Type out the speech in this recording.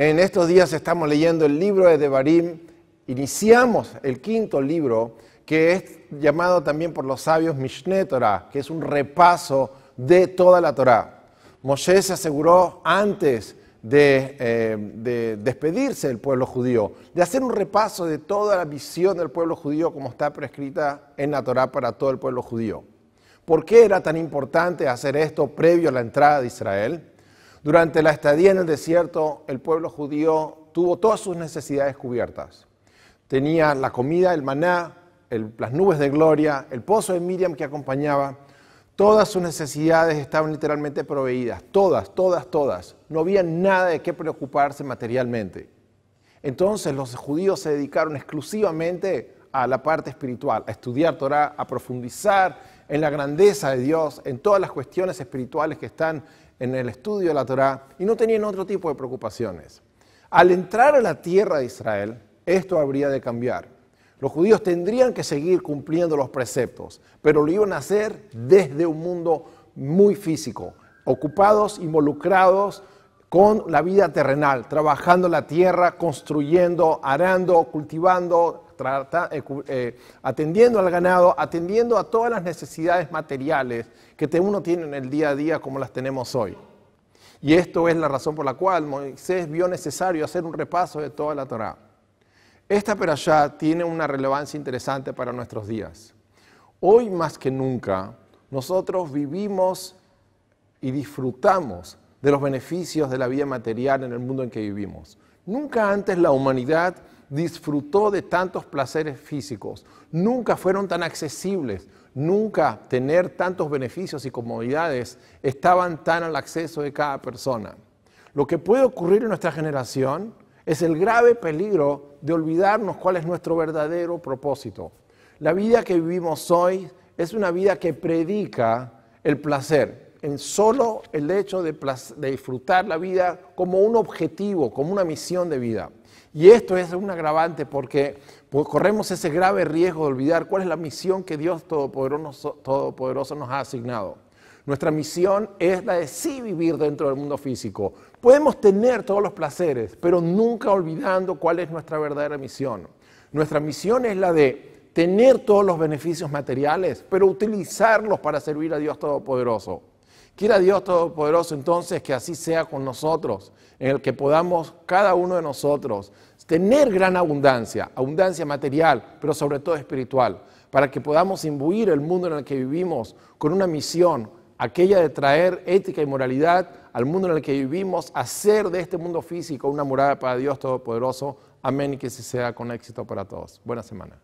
En estos días estamos leyendo el libro de Devarim. Iniciamos el quinto libro, que es llamado también por los sabios Mishneh Torah, que es un repaso de toda la Torah. Moisés se aseguró antes de, eh, de, despedirse del pueblo judío, de hacer un repaso de toda la visión del pueblo judío como está prescrita en la Torah para todo el pueblo judío. ¿Por qué era tan importante hacer esto previo a la entrada de Israel? Durante la estadía en el desierto, el pueblo judío tuvo todas sus necesidades cubiertas. Tenía la comida, el maná, las nubes de gloria, el pozo de Miriam que acompañaba. Todas sus necesidades estaban literalmente proveídas, todas, todas, todas. No había nada de qué preocuparse materialmente. Entonces los judíos se dedicaron exclusivamente a la parte espiritual, a estudiar Torah, a profundizar en la grandeza de Dios, en todas las cuestiones espirituales que están en el estudio de la Torá y no tenían otro tipo de preocupaciones. Al entrar a la tierra de Israel, esto habría de cambiar. Los judíos tendrían que seguir cumpliendo los preceptos, pero lo iban a hacer desde un mundo muy físico, ocupados, involucrados con la vida terrenal, trabajando la tierra, construyendo, arando, cultivando, eh, eh, atendiendo al ganado, atendiendo a todas las necesidades materiales que uno tiene en el día a día como las tenemos hoy. Y esto es la razón por la cual Moisés vio necesario hacer un repaso de toda la Torá. Esta perashá tiene una relevancia interesante para nuestros días. Hoy más que nunca, nosotros vivimos y disfrutamos de los beneficios de la vida material en el mundo en que vivimos. Nunca antes la humanidad disfrutó de tantos placeres físicos, nunca fueron tan accesibles, nunca tener tantos beneficios y comodidades estaban tan al acceso de cada persona. Lo que puede ocurrir en nuestra generación es el grave peligro de olvidarnos cuál es nuestro verdadero propósito. La vida que vivimos hoy es una vida que predica el placer, en solo el hecho de, disfrutar la vida como un objetivo, como una misión de vida. Y esto es un agravante porque pues, corremos ese grave riesgo de olvidar cuál es la misión que Dios Todopoderoso nos ha asignado. Nuestra misión es la de sí vivir dentro del mundo físico. Podemos tener todos los placeres, pero nunca olvidando cuál es nuestra verdadera misión. Nuestra misión es la de tener todos los beneficios materiales, pero utilizarlos para servir a Dios Todopoderoso. Quiera Dios Todopoderoso entonces que así sea con nosotros, en el que podamos cada uno de nosotros tener gran abundancia, abundancia material, pero sobre todo espiritual, para que podamos imbuir el mundo en el que vivimos con una misión, aquella de traer ética y moralidad al mundo en el que vivimos, hacer de este mundo físico una morada para Dios Todopoderoso. Amén y que se sea con éxito para todos. Buena semana.